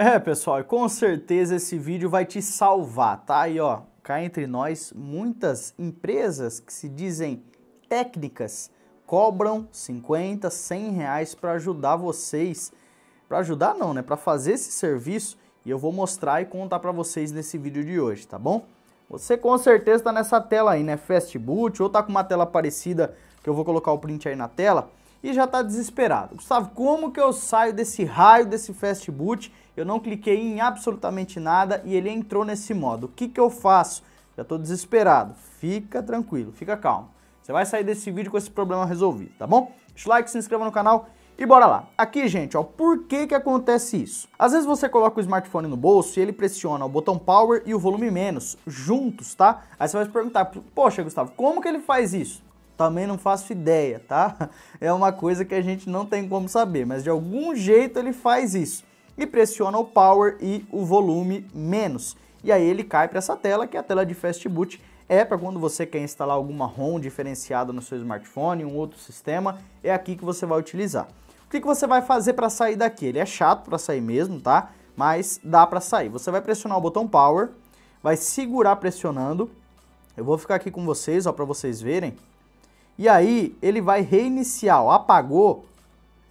É, pessoal, com certeza esse vídeo vai te salvar, tá? Aí, ó, cá entre nós, muitas empresas que se dizem técnicas cobram 50, 100 reais para ajudar vocês. Para ajudar não, né? Para fazer esse serviço e eu vou mostrar e contar para vocês nesse vídeo de hoje, tá bom? Você com certeza está nessa tela aí, né? Fastboot ou tá com uma tela parecida que eu vou colocar o print aí na tela e já está desesperado. Gustavo, como que eu saio desse raio desse fast boot? Eu não cliquei em absolutamente nada e ele entrou nesse modo. O que, que eu faço? Já estou desesperado. Fica tranquilo, fica calmo. Você vai sair desse vídeo com esse problema resolvido, tá bom? Deixa o like, se inscreva no canal e bora lá. Aqui, gente, ó, por que que acontece isso? Às vezes você coloca o smartphone no bolso e ele pressiona o botão power e o volume menos, juntos, tá? Aí você vai se perguntar, poxa, Gustavo, como que ele faz isso? Também não faço ideia, tá? É uma coisa que a gente não tem como saber, mas de algum jeito ele faz isso. E pressiona o power e o volume menos. E aí ele cai para essa tela, que é a tela de fast boot, é para quando você quer instalar alguma ROM diferenciada no seu smartphone, um outro sistema, é aqui que você vai utilizar. O que, que você vai fazer para sair daqui? Ele é chato para sair mesmo, tá? Mas dá para sair. Você vai pressionar o botão Power, vai segurar pressionando. Eu vou ficar aqui com vocês, ó, para vocês verem. E aí ele vai reiniciar, ó, apagou,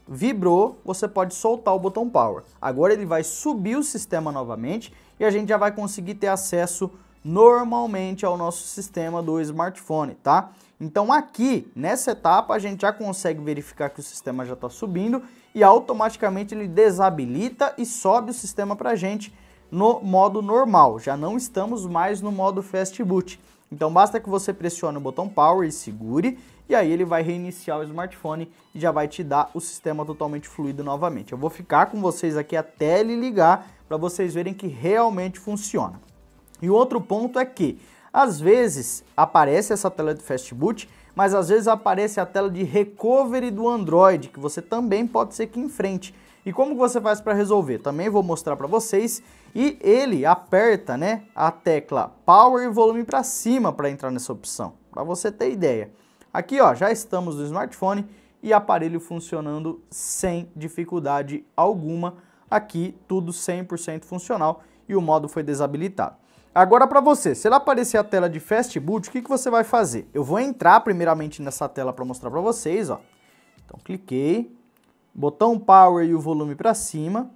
vibrou, você pode soltar o botão power. Agora ele vai subir o sistema novamente e a gente já vai conseguir ter acesso normalmente ao nosso sistema do smartphone, tá? Então aqui, nessa etapa, a gente já consegue verificar que o sistema já está subindo e automaticamente ele desabilita e sobe o sistema para a gente no modo normal. Já não estamos mais no modo Fast Boot. Então basta que você pressione o botão Power e segure e aí ele vai reiniciar o smartphone e já vai te dar o sistema totalmente fluido novamente. Eu vou ficar com vocês aqui até ele ligar para vocês verem que realmente funciona. E outro ponto é que às vezes aparece essa tela de fast boot, mas às vezes aparece a tela de recovery do Android, que você também pode ser que enfrente. E como você faz para resolver? Também vou mostrar para vocês. E ele aperta, né, a tecla Power e volume para cima para entrar nessa opção, para você ter ideia. Aqui ó, já estamos no smartphone e aparelho funcionando sem dificuldade alguma. Aqui tudo 100% funcional e o modo foi desabilitado. Agora para você, se ela aparecer a tela de Fast Boot, o que, que você vai fazer? Eu vou entrar primeiramente nessa tela para mostrar para vocês, ó. Então cliquei, botão Power e o volume para cima.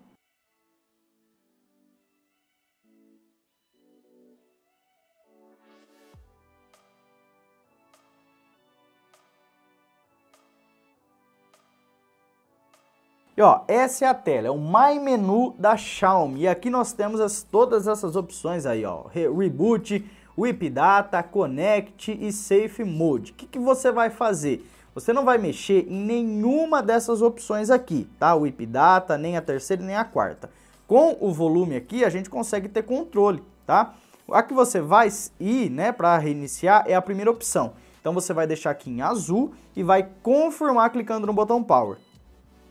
ó, essa é a tela, é o My Menu da Xiaomi. E aqui nós temos as, todas essas opções aí, ó. Re Reboot, Whip Data, Connect e Safe Mode. O que, que você vai fazer? Você não vai mexer em nenhuma dessas opções aqui, tá? O Data, nem a terceira, nem a quarta. Com o volume aqui, a gente consegue ter controle, tá? A que você vai ir, né, para reiniciar é a primeira opção. Então você vai deixar aqui em azul e vai confirmar clicando no botão Power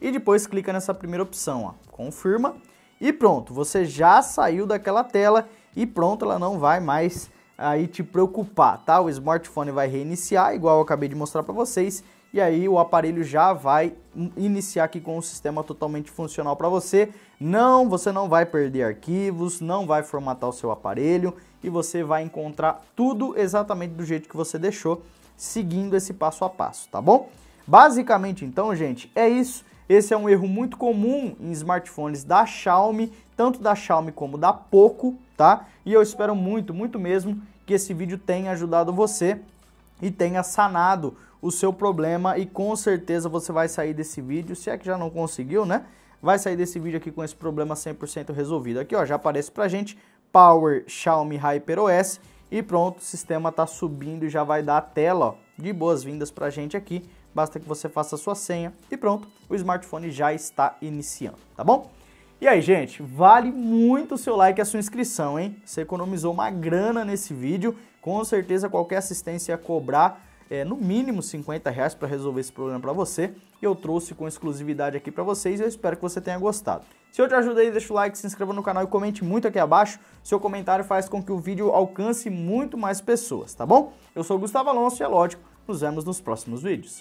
e depois clica nessa primeira opção, ó, confirma e pronto, você já saiu daquela tela e pronto, ela não vai mais aí te preocupar, tá? O smartphone vai reiniciar, igual eu acabei de mostrar para vocês, e aí o aparelho já vai iniciar aqui com um sistema totalmente funcional para você. Não, você não vai perder arquivos, não vai formatar o seu aparelho e você vai encontrar tudo exatamente do jeito que você deixou, seguindo esse passo a passo, tá bom? Basicamente, então, gente, é isso. Esse é um erro muito comum em smartphones da Xiaomi, tanto da Xiaomi como da Poco, tá? E eu espero muito, muito mesmo que esse vídeo tenha ajudado você e tenha sanado o seu problema e com certeza você vai sair desse vídeo, se é que já não conseguiu, né? Vai sair desse vídeo aqui com esse problema 100% resolvido. Aqui, ó, já aparece pra gente Power Xiaomi HyperOS e pronto, o sistema tá subindo e já vai dar a tela, ó, de boas-vindas pra gente aqui basta que você faça a sua senha e pronto, o smartphone já está iniciando, tá bom? E aí, gente, vale muito o seu like e a sua inscrição, hein? Você economizou uma grana nesse vídeo, com certeza qualquer assistência ia cobrar é, no mínimo 50 reais para resolver esse problema para você. E eu trouxe com exclusividade aqui para vocês e eu espero que você tenha gostado. Se eu te ajudei, deixa o like, se inscreva no canal e comente muito aqui abaixo. Seu comentário faz com que o vídeo alcance muito mais pessoas, tá bom? Eu sou o Gustavo Alonso e é lógico, nos vemos nos próximos vídeos.